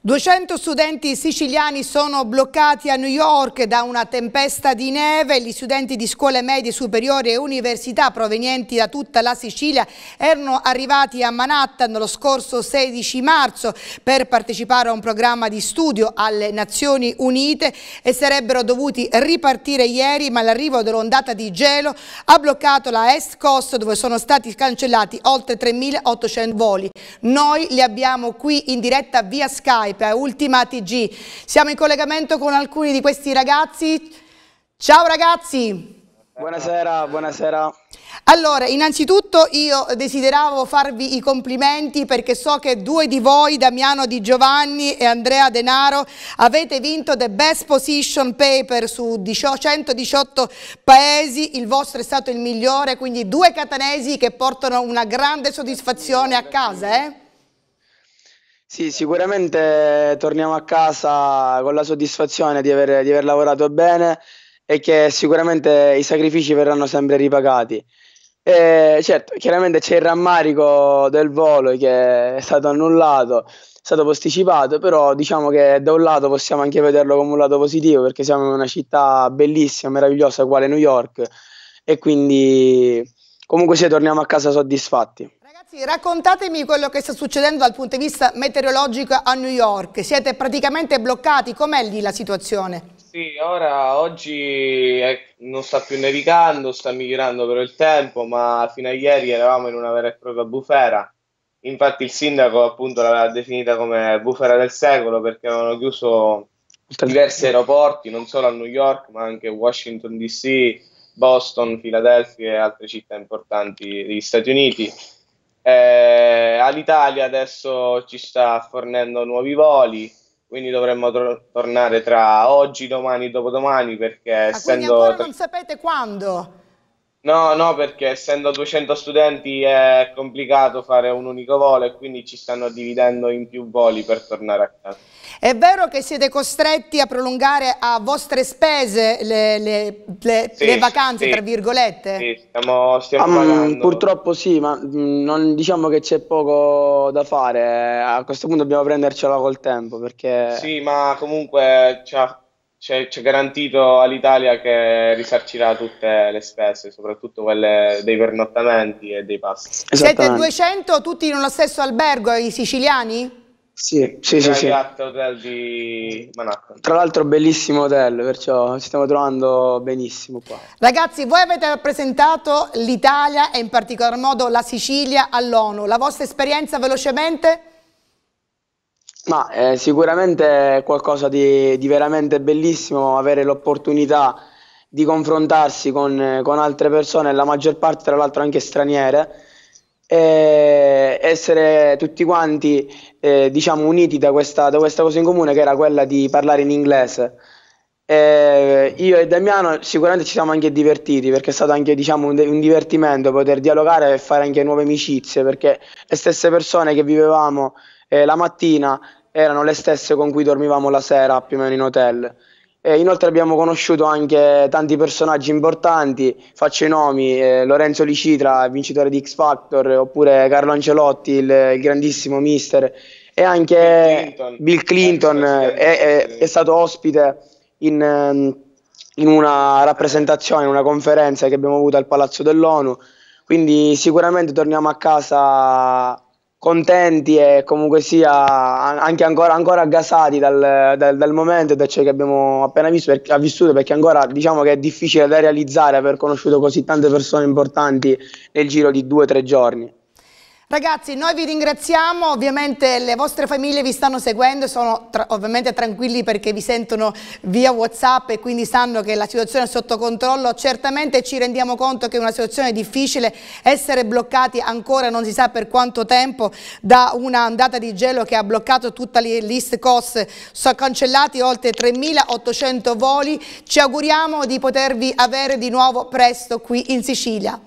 200 studenti siciliani sono bloccati a New York da una tempesta di neve. Gli studenti di scuole medie superiori e università provenienti da tutta la Sicilia erano arrivati a Manhattan lo scorso 16 marzo per partecipare a un programma di studio alle Nazioni Unite e sarebbero dovuti ripartire ieri, ma l'arrivo dell'ondata di gelo ha bloccato la East Coast dove sono stati cancellati oltre 3.800 voli. Noi li abbiamo qui in diretta via Skype Skype, eh, Ultima TG. Siamo in collegamento con alcuni di questi ragazzi. Ciao ragazzi! Buonasera, buonasera. Allora, innanzitutto io desideravo farvi i complimenti perché so che due di voi, Damiano Di Giovanni e Andrea Denaro, avete vinto The Best Position Paper su 118 paesi, il vostro è stato il migliore, quindi due catanesi che portano una grande soddisfazione a casa, eh? Sì, sicuramente torniamo a casa con la soddisfazione di aver, di aver lavorato bene e che sicuramente i sacrifici verranno sempre ripagati. E certo, chiaramente c'è il rammarico del volo che è stato annullato, è stato posticipato, però diciamo che da un lato possiamo anche vederlo come un lato positivo perché siamo in una città bellissima, meravigliosa, quale New York e quindi comunque se torniamo a casa soddisfatti. Ragazzi, raccontatemi quello che sta succedendo dal punto di vista meteorologico a New York. Siete praticamente bloccati, com'è lì la situazione? Sì, ora oggi è, eh, non sta più nevicando, sta migliorando però il tempo, ma fino a ieri eravamo in una vera e propria bufera. Infatti il sindaco appunto l'aveva definita come bufera del secolo perché avevano chiuso diversi aeroporti, non solo a New York, ma anche a Washington DC Boston, Filadelfia e altre città importanti degli Stati Uniti. Eh, All'Italia adesso ci sta fornendo nuovi voli, quindi dovremmo tor- tornare tra oggi, domani, e dopodomani, perché ah, essendo... Quindi ancora non sapete quando? No, no, perché essendo 200 studenti è complicato fare un unico volo e quindi ci stanno dividendo in più voli per tornare a casa. È vero che siete costretti a prolungare a vostre spese le, le, le, sì, le vacanze, sì, tra virgolette? Sì, stiamo, stiamo um, Purtroppo sì, ma mm, non, diciamo che c'è poco da fare. A questo punto dobbiamo prendercela col tempo perché... Sì, ma comunque... Cioè, c'è, c'è garantito all'Italia che risarcirà tutte le spese, soprattutto quelle dei pernottamenti e dei pasti. Siete 200 tutti in uno stesso albergo, i siciliani? Sì, sì, sì. sì. Hotel di Manhattan. Tra l'altro bellissimo hotel, perciò ci stiamo trovando benissimo qua. Ragazzi, voi avete rappresentato l'Italia e in particolar modo la Sicilia all'ONU. La vostra esperienza velocemente? Ma eh, è sicuramente qualcosa di, di, veramente bellissimo avere l'opportunità di confrontarsi con, eh, con altre persone, la maggior parte tra l'altro anche straniere, e essere tutti quanti eh, diciamo, uniti da questa, da questa, cosa in comune che era quella di parlare in inglese. E io e Damiano sicuramente ci siamo anche divertiti perché è stato anche diciamo, un, un divertimento poter dialogare e fare anche nuove amicizie perché le stesse persone che vivevamo eh, la mattina erano le stesse con cui dormivamo la sera più o meno in hotel. E inoltre abbiamo conosciuto anche tanti personaggi importanti, faccio i nomi, eh, Lorenzo Licitra, vincitore di X Factor, oppure Carlo Ancelotti, il, il grandissimo mister, e anche Bill Clinton, Bill Clinton eh, è, è, è, stato ospite in, ehm, in una rappresentazione, in una conferenza che abbiamo avuto al Palazzo dell'ONU. Quindi sicuramente torniamo a casa contenti e comunque sia anche ancora, ancora gasati dal, dal, dal, momento e da ciò che abbiamo appena visto, perché, vissuto perché ancora diciamo che è difficile da realizzare aver conosciuto così tante persone importanti nel giro di due o tre giorni. Ragazzi, noi vi ringraziamo, ovviamente le vostre famiglie vi stanno seguendo, sono tra ovviamente tranquilli perché vi sentono via Whatsapp e quindi sanno che la situazione è sotto controllo. Certamente ci rendiamo conto che è una situazione difficile, essere bloccati ancora non si sa per quanto tempo da una andata di gelo che ha bloccato tutta l'East Coast, sono cancellati oltre 3.800 voli. Ci auguriamo di potervi avere di nuovo presto qui in Sicilia.